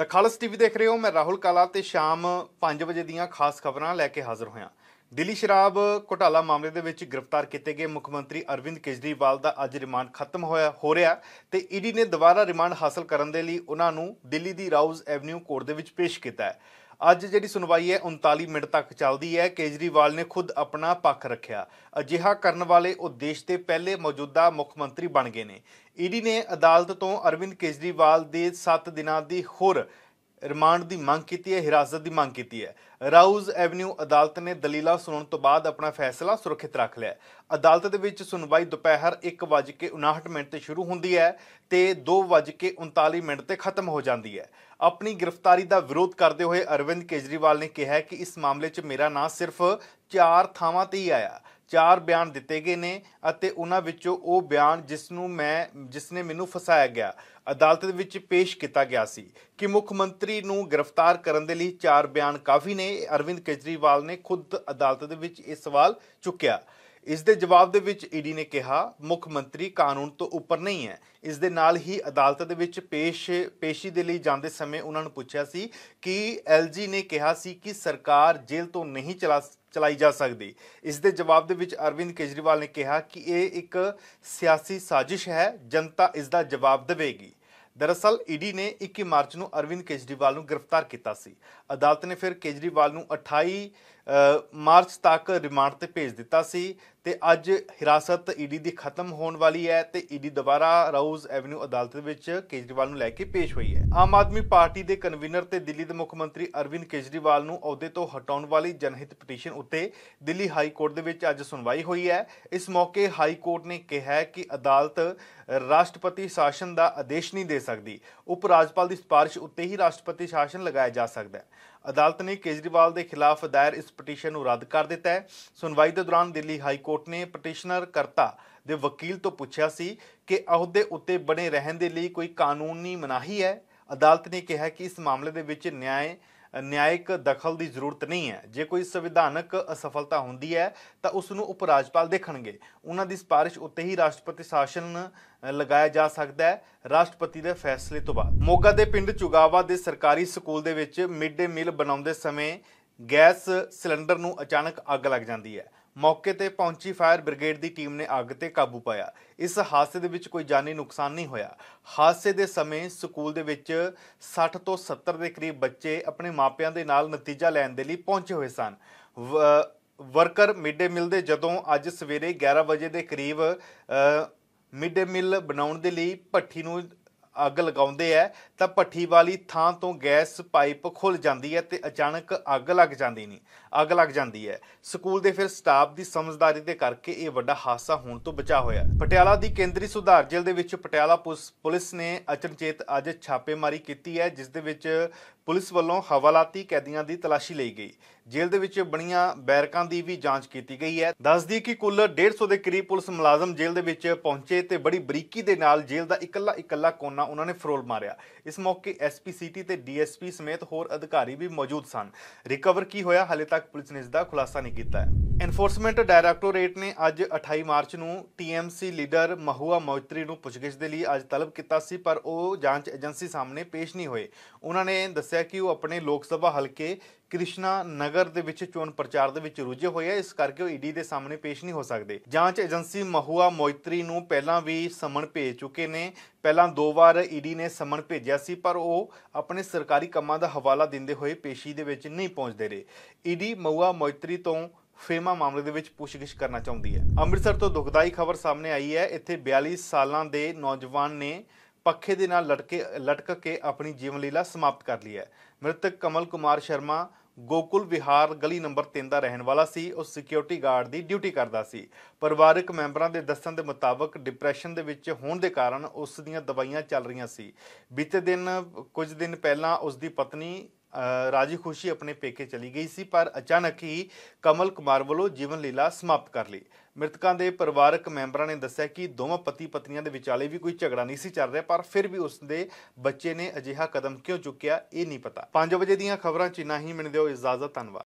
ਦ ਖਾਲਸ TV ਦੇਖ ਰਹੇ ਹੋ ਮੈਂ ਰਾਹੁਲ ਕਾਲਾ ਤੇ ਸ਼ਾਮ 5 ਵਜੇ ਦੀਆਂ ਖਾਸ ਖਬਰਾਂ ਲੈ ਕੇ ਹਾਜ਼ਰ ਹੋਇਆ ਦਿੱਲੀ ਸ਼ਰਾਬ ਘੁਟਾਲਾ ਮਾਮਲੇ ਦੇ ਵਿੱਚ ਗ੍ਰਿਫਤਾਰ ਕੀਤੇ ਗਏ ਮੁੱਖ ਮੰਤਰੀ ਅਰਵਿੰਦ ਕੇਜਰੀਵਾਲ ਦਾ ਅੱਜ ਰਿਮਾਂਡ ਖਤਮ ਹੋਇਆ ਹੋ ਰਿਹਾ ਤੇ ਈਡੀ ਨੇ ਦੁਬਾਰਾ ਰਿਮਾਂਡ ਹਾਸਲ ਕਰਨ ਦੇ ਲਈ ਉਹਨਾਂ ਨੂੰ ਦਿੱਲੀ ਦੀ ਰਾਉਜ਼ ਐਵਨਿਊ ਕੋਰਟ ਦੇ ਵਿੱਚ ਪੇਸ਼ ਕੀਤਾ ਹੈ ਅੱਜ ਜਿਹੜੀ ਸੁਣਵਾਈ ਹੈ 39 ਮਿੰਟ ਤੱਕ ਚੱਲਦੀ ਹੈ ਕੇਜਰੀਵਾਲ ਨੇ ਖੁਦ ਆਪਣਾ ਪੱਖ ਰੱਖਿਆ ਅਜਿਹਾ ਕਰਨ ਵਾਲੇ ਉਹ ਦੇਸ਼ ਦੇ ਪਹਿਲੇ ਮੌਜੂਦਾ ਮੁੱਖ ਮੰਤਰੀ ਬਣ ਗਏ ਨੇ ਈਡੀ ਨੇ ਅਦਾਲਤ ਤੋਂ ਅਰਵਿੰਦ ਕੇਜਰੀਵਾਲ ਦੇ 7 ਦਿਨਾਂ ਦੀ ਹੋਰ ਰਿਮਾਂਡ ਦੀ ਮੰਗ ਕੀਤੀ ਹੈ ਹਿਰਾਸਤ ਦੀ ਮੰਗ ਕੀਤੀ ਹੈ ਰਾਊਜ਼ ਐਵਨਿਊ ਅਦਾਲਤ ਨੇ ਦਲੀਲਾਂ ਸੁਣਨ ਤੋਂ ਬਾਅਦ ਆਪਣਾ ਫੈਸਲਾ ਸੁਰੱਖਿਤ ਰੱਖ ਲਿਆ ਅਦਾਲਤ ਦੇ ਵਿੱਚ ਸੁਣਵਾਈ ਦੁਪਹਿਰ 1:59 ਮਿੰਟ ਤੇ ਸ਼ੁਰੂ ਹੁੰਦੀ ਹੈ ਤੇ 2:39 ਮਿੰਟ ਤੇ ਖਤਮ ਹੋ ਜਾਂਦੀ ਹੈ ਆਪਣੀ ਗ੍ਰਿਫਤਾਰੀ ਦਾ ਵਿਰੋਧ ਕਰਦੇ ਹੋਏ ਅਰਵਿੰਦ ਕੇਜਰੀਵਾਲ ਨੇ ਕਿਹਾ ਕਿ ਇਸ ਮਾਮਲੇ 'ਚ ਮੇਰਾ ਨਾਂ ਸਿਰਫ ਚਾਰ ਥਾਵਾਂ ਤੇ ਹੀ ਆਇਆ ਚਾਰ ਬਿਆਨ ਦਿੱਤੇ ਗਏ ਨੇ ਅਤੇ ਉਹਨਾਂ ਵਿੱਚੋਂ ਉਹ ਬਿਆਨ ਜਿਸ ਨੂੰ ਮੈਂ ਜਿਸ ਨੇ ਮੈਨੂੰ ਫਸਾਇਆ ਗਿਆ ਅਦਾਲਤ ਦੇ ਵਿੱਚ ਪੇਸ਼ ਕੀਤਾ ਗਿਆ ਸੀ ਕਿ ਮੁੱਖ ਮੰਤਰੀ ਨੂੰ ਗ੍ਰਿਫਤਾਰ ਕਰਨ ਦੇ ਲਈ ਚਾਰ ਬਿਆਨ ਕਾਫੀ ਨੇ ਅਰਵਿੰਦ ਕੇਜਰੀਵਾਲ ਨੇ ਖੁਦ ਅਦਾਲਤ ਦੇ ਵਿੱਚ ਇਹ ਸਵਾਲ ਚੁੱਕਿਆ ਇਸ ਦੇ ਜਵਾਬ ਦੇ ਵਿੱਚ ਈਡੀ e ਨੇ ਕਿਹਾ ਮੁੱਖ ਮੰਤਰੀ ਕਾਨੂੰਨ ਤੋਂ ਉੱਪਰ ਨਹੀਂ ਹੈ ਇਸ ਦੇ ਨਾਲ ਹੀ ਅਦਾਲਤ ਦੇ ਵਿੱਚ ਪੇਸ਼ ਪੇਸ਼ੀ ਦੇ ਲਈ ਜਾਂਦੇ ਸਮੇਂ ਉਹਨਾਂ ਨੂੰ ਪੁੱਛਿਆ ਸੀ ਕਿ ਐਲਜੀ ਨੇ ਕਿਹਾ ਸੀ ਕਿ ਸਰਕਾਰ ਜੇਲ੍ਹ ਤੋਂ ਨਹੀਂ ਚਲਾ ਚਲਾਈ ਜਾ ਸਕਦੀ ਇਸ ਦੇ ਜਵਾਬ ਦੇ ਵਿੱਚ ਅਰਵਿੰਦ ਕੇਜਰੀਵਾਲ ਨੇ ਕਿਹਾ ਕਿ ਇਹ ਇੱਕ ਸਿਆਸੀ ਸਾਜ਼ਿਸ਼ ਹੈ ਜਨਤਾ ਇਸ ਦਾ ਜਵਾਬ ਦੇਵੇਗੀ ਦਰਅਸਲ ਈਡੀ ਨੇ 21 ਮਾਰਚ ਨੂੰ ਅਰਵਿੰਦ ਕੇਜਰੀਵਾਲ ਨੂੰ ਗ੍ਰਿਫਤਾਰ ਕੀਤਾ ਸੀ ਅਦਾਲਤ ਨੇ ਫਿਰ ਕੇਜਰੀਵਾਲ ਨੂੰ 28 ਮਾਰਚ ਤੱਕ ਰਿਮਾਂਡ ਤੇ ਭੇਜ ਦਿੱਤਾ ਸੀ ਤੇ ਅੱਜ ਹਿਰਾਸਤ ਈਡੀ ਦੀ ਖਤਮ ਹੋਣ ਵਾਲੀ ਹੈ ਤੇ ਈਡੀ ਦੁਬਾਰਾ ਰਾਉਜ਼ ਐਵਨਿਊ ਅਦਾਲਤ ਵਿੱਚ ਕੇਜਰੀਵਾਲ ਨੂੰ ਲੈ ਕੇ ਪੇਸ਼ ਹੋਈ ਹੈ ਆਮ ਆਦਮੀ ਪਾਰਟੀ ਦੇ ਕਨਵੀਨਰ ਤੇ ਦਿੱਲੀ ਦੇ ਮੁੱਖ ਮੰਤਰੀ ਅਰਵਿੰਦ ਕੇਜਰੀਵਾਲ ਨੂੰ ਅਹੁਦੇ ਤੋਂ ਹਟਾਉਣ ਵਾਲੀ ਜਨਹਿਤ ਪਟੀਸ਼ਨ ਉੱਤੇ ਦਿੱਲੀ ਹਾਈ ਕੋਰਟ ਦੇ ਵਿੱਚ ਅੱਜ ਸੁਣਵਾਈ ਹੋਈ ਹੈ ਇਸ ਮੌਕੇ ਹਾਈ ਕੋਰਟ ਨੇ ਕਿਹਾ ਕਿ ਅਦਾਲਤ ਰਾਸ਼ਟਰਪਤੀ ਸ਼ਾਸਨ ਦਾ ਆਦੇਸ਼ ਨਹੀਂ ਦੇ ਸਕਦੀ ਉਪ ਰਾਜਪਾਲ ਦੀ ਸਿਫਾਰਿਸ਼ ਉੱਤੇ ਹੀ ਰਾਸ਼ਟਰਪਤੀ ਸ਼ਾਸਨ ਲਗਾਇਆ ਜਾ ਸਕਦਾ ਹੈ ਅਦਾਲਤ ਨੇ ਕੇਜਰੀਵਾਲ ਦੇ ਖਿਲਾਫ ਦਾਇਰ ਇਸ ਪਟੀਸ਼ਨ ਨੂੰ ਰੱਦ ਕਰ ਦਿੱਤਾ ਹੈ ਸੁਣਵਾਈ ਦੇ ਦੌਰਾਨ ਦਿੱਲੀ ਹਾਈ ਕੋਰਟ ਨੇ ਪਟੀਸ਼ਨਰ ਕਰਤਾ ਦੇ ਵਕੀਲ ਤੋਂ ਪੁੱਛਿਆ ਸੀ ਕਿ ਅਹੁਦੇ ਉੱਤੇ ਬਣੇ ਰਹਿਣ ਦੇ ਲਈ ਕੋਈ ਕਾਨੂੰਨੀ ਮਨਾਹੀ ਹੈ ਅਦਾਲਤ ਨੇ ਕਿਹਾ ਕਿ ਇਸ ਮਾਮਲੇ ਦੇ ਵਿੱਚ ਨਿਆਂ ਨਿਆਇਕ ਦਖਲ ਦੀ ਜ਼ਰੂਰਤ ਨਹੀਂ ਹੈ ਜੇ ਕੋਈ ਸੰਵਿਧਾਨਕ ਅਸਫਲਤਾ ਹੁੰਦੀ ਹੈ ਤਾਂ ਉਸ ਨੂੰ ਉਪ ਰਾਜਪਾਲ ਦੇਖਣਗੇ ਉਹਨਾਂ ਦੀ ਸਿਫਾਰਿਸ਼ ਉੱਤੇ ਹੀ ਰਾਸ਼ਟਰਪਤੀ ਸ਼ਾਸਨ ਲਗਾਇਆ ਜਾ ਸਕਦਾ ਹੈ ਰਾਸ਼ਟਰਪਤੀ ਦੇ ਫੈਸਲੇ ਤੋਂ ਬਾਅਦ ਮੋਗਾ ਦੇ ਪਿੰਡ ਚੁਗਾਵਾ ਦੇ ਸਰਕਾਰੀ ਸਕੂਲ ਦੇ ਵਿੱਚ ਮਿਡ ਡੇ ਮੀਲ ਬਣਾਉਂਦੇ ਸਮੇਂ ਗੈਸ ਸਿਲੰਡਰ ਨੂੰ ਅਚਾਨਕ ਅੱਗ ਲੱਗ ਜਾਂਦੀ ਹੈ ਮੌਕੇ ਤੇ ਪਹੁੰਚੀ ਫਾਇਰ ਬ੍ਰਿਗੇਡ ਦੀ ਟੀਮ ਨੇ ਅੱਗ ਤੇ ਕਾਬੂ ਪਾਇਆ ਇਸ ਹਾਦਸੇ ਦੇ ਵਿੱਚ ਕੋਈ ਜਾਨੀ ਨੁਕਸਾਨ ਨਹੀਂ ਹੋਇਆ ਹਾਦਸੇ ਦੇ ਸਮੇਂ ਸਕੂਲ ਦੇ ਵਿੱਚ 60 ਤੋਂ 70 ਦੇ ਕਰੀਬ ਬੱਚੇ ਆਪਣੇ ਮਾਪਿਆਂ ਦੇ ਨਾਲ ਨਤੀਜਾ ਲੈਣ ਦੇ ਲਈ ਪਹੁੰਚੇ ਹੋਏ ਸਨ ਵਰਕਰ ਮਿਡਡੇ ਮਿਲ ਦੇ ਜਦੋਂ ਅੱਜ ਸਵੇਰੇ 11 ਵਜੇ ਦੇ ਕਰੀਬ ਮਿਡਡੇ ਮਿਲ ਬਣਾਉਣ ਦੇ ਲਈ ਭੱਠੀ ਨੂੰ ਅੱਗ ਲਗਾਉਂਦੇ ਐ ਤਾਂ ਭੱਠੀ ਵਾਲੀ ਥਾਂ ਤੋਂ ਗੈਸ ਪਾਈਪ ਖੁੱਲ ਜਾਂਦੀ ਹੈ ਤੇ ਅਚਾਨਕ ਅੱਗ ਲੱਗ ਜਾਂਦੀ ਨਹੀਂ ਅੱਗ ਲੱਗ ਜਾਂਦੀ ਹੈ ਸਕੂਲ ਦੇ ਫਿਰ ਸਟਾਫ ਦੀ ਸਮਝਦਾਰੀ ਦੇ ਕਰਕੇ ਇਹ ਵੱਡਾ ਹਾਦਸਾ ਹੋਣ ਤੋਂ ਬਚਾ ਹੋਇਆ ਪਟਿਆਲਾ ਦੀ ਕੇਂਦਰੀ ਸੁਧਾਰ ਜੇਲ੍ਹ ਦੇ ਵਿੱਚ ਪਟਿਆਲਾ ਪੁਲਿਸ ਨੇ ਅਚਨਚੇਤ ਅੱਜ ਛਾਪੇਮਾਰੀ ਕੀਤੀ ਹੈ ਜਿਸ ਦੇ ਵਿੱਚ ਪੁਲਿਸ ਵੱਲੋਂ ਹਵਾਲਾਤੀ ਕੈਦੀਆਂ ਦੀ ਤਲਾਸ਼ੀ ਲਈ ਗਈ ਜੇਲ੍ਹ ਦੇ ਵਿੱਚ ਬਣੀਆਂ ਬੈਰਕਾਂ ਦੀ ਵੀ ਜਾਂਚ ਕੀਤੀ ਗਈ ਹੈ ਦੱਸਦੀ ਕਿ ਕੁੱਲ 150 ਦੇ ਕਰੀਬ ਪੁਲਿਸ ਮੁਲਾਜ਼ਮ ਜੇਲ੍ਹ ਦੇ ਵਿੱਚ ਪਹੁੰਚੇ ਤੇ ਬੜੀ ਬਰੀਕੀ ਦੇ ਨਾਲ ਜੇਲ੍ਹ ਦਾ ਇਕੱਲਾ ਇਕੱਲਾ ਕੋਨਾ ਉਹਨਾਂ ਨੇ ਫਰੋਲ ਮਾਰਿਆ ਇਸ ਮੌਕੇ ਐਸਪੀ ਸਿਟੀ ਤੇ ਡੀਐਸਪੀ ਸਮੇਤ ਹੋਰ ਅਧਿਕਾਰੀ ਵੀ ਮੌਜੂਦ ਸਨ ਰਿਕਵਰ ਕੀ ਹੋਇਆ ਹਲੇ ਤੱਕ ਪੁਲਿਸ ਨੇ ਇਸ ਦਾ ਖੁਲਾਸਾ ਨਹੀਂ ਕੀਤਾ ਐਨਫੋਰਸਮੈਂਟ ਡਾਇਰੈਕਟੋਰੇਟ ਨੇ ਅੱਜ 28 ਮਾਰਚ ਨੂੰ ਟੀਐਮਸੀ ਲੀਡਰ ਮਹੂਆ ਮੌਤਰੀ ਨੂੰ ਪੁੱਛਗਿੱਛ ਦੇ ਲਈ ਅੱਜ ਤਲਬ ਕੀਤਾ ਸੀ ਪਰ ਉਹ ਜਾਂਚ ਏਜੰਸੀ ਸਾਹਮਣੇ ਪੇਸ਼ ਨਹੀਂ ਹੋਏ ਉਹਨਾਂ ਨੇ ਦੱਸਿਆ ਕਿ ਉਹ ਆਪਣੇ ਲੋਕ ਸਭਾ ਹਲਕੇ ਕ੍ਰਿਸ਼ਨਾ ਨਗਰ ਦੇ ਵਿੱਚ ਚੋਣ ਪ੍ਰਚਾਰ ਦੇ ਵਿੱਚ ਰੁੱਝੇ ਹੋਏ ਆ ਇਸ ਕਰਕੇ ਉਹ ਈਡੀ ਦੇ ਸਾਹਮਣੇ ਪੇਸ਼ ਨਹੀਂ ਹੋ ਸਕਦੇ ਜਾਂਚ ਏਜੰਸੀ ਮਹੂਆ ਮੋਇਤਰੀ ਨੂੰ ਪਹਿਲਾਂ ਵੀ ਸਮਨ ਭੇਜ ਚੁੱਕੇ ਨੇ ਪਹਿਲਾਂ ਦੋ ਵਾਰ ਈਡੀ ਨੇ ਸਮਨ ਭੇਜਿਆ ਸੀ ਪਰ ਉਹ ਆਪਣੇ ਸਰਕਾਰੀ ਕੰਮਾਂ ਦਾ ਹਵਾਲਾ ਦਿੰਦੇ ਹੋਏ ਪੇਸ਼ੀ ਦੇ ਵਿੱਚ ਨਹੀਂ ਪਹੁੰਚਦੇ ਰਹੇ ਈਡੀ ਮਹੂਆ ਮੋਇਤਰੀ ਤੋਂ ਫੇਮਾ ਮਾਮਲੇ ਦੇ ਵਿੱਚ ਪੁੱਛਗਿੱਛ ਕਰਨਾ ਚਾਹੁੰਦੀ ਹੈ ਅੰਮ੍ਰਿਤਸਰ ਤੋਂ ਦੁਖਦਾਈ ਖਬਰ ਸਾਹਮਣੇ ਆਈ ਹੈ ਇੱਥੇ 42 ਸਾਲਾਂ ਦੇ ਨੌਜਵਾਨ ਨੇ ਪੱਖੇ ਦੇ ਨਾਲ ਲਟਕੇ ਲਟਕ ਕੇ ਆਪਣੀ ਜੀਵਨ ਲੀਲਾ ਸਮਾਪਤ ਕਰ ਲਈ ਹੈ ਮ੍ਰਿਤਕ ਕਮਲ ਕੁਮਾਰ ਸ਼ਰਮਾ ਗੋਕੁਲ ਵਿਹਾਰ ਗਲੀ ਨੰਬਰ 3 ਦਾ ਰਹਿਣ ਵਾਲਾ ਸੀ ਉਹ ਸਿਕਿਉਰਿਟੀ ਗਾਰਡ ਦੀ ਡਿਊਟੀ ਕਰਦਾ ਸੀ ਪਰਿਵਾਰਕ ਮੈਂਬਰਾਂ ਦੇ ਦੱਸਣ ਦੇ ਮੁਤਾਬਕ ਡਿਪਰੈਸ਼ਨ ਦੇ ਵਿੱਚ ਹੋਣ ਦੇ ਕਾਰਨ ਉਸ ਦੀਆਂ ਦਵਾਈਆਂ ਚੱਲ ਰਹੀਆਂ ਸੀ ਬੀਤੇ ਦਿਨ ਕੁਝ ਦਿਨ ਪਹਿਲਾਂ ਉਸ ਦੀ ਪਤਨੀ ਰਾਜੀ ਖੁਸ਼ੀ ਆਪਣੇ ਪੇਕੇ ਚਲੀ ਗਈ ਸੀ ਪਰ ਅਚਾਨਕ ਹੀ ਕਮਲ ਕੁਮਾਰ ਵੱਲੋਂ ਜੀਵਨ ਲੀਲਾ ਸਮਾਪਤ ਕਰ ਲਈ ਮ੍ਰਿਤਕਾਂ ਦੇ ਪਰਿਵਾਰਕ ਮੈਂਬਰਾਂ ਨੇ ਦੱਸਿਆ ਕਿ ਦੋਵਾਂ ਪਤੀ ਪਤਨੀਆਂ ਦੇ ਵਿਚਾਲੇ ਵੀ ਕੋਈ ਝਗੜਾ ਨਹੀਂ ਸੀ ਚੱਲ ਰਿਹਾ ਪਰ ਫਿਰ ਵੀ ਉਸ ਦੇ ਬੱਚੇ ਨੇ ਅਜਿਹਾ ਕਦਮ ਕਿਉਂ ਚੁੱਕਿਆ ਇਹ ਨਹੀਂ ਪਤਾ 5 ਵਜੇ ਦੀਆਂ ਖਬਰਾਂ ਚ ਇਨਾ ਹੀ ਮਿਲਦੇ ਹੋ ਇਜਾਜ਼ਤ ਧੰਨਵਾਦ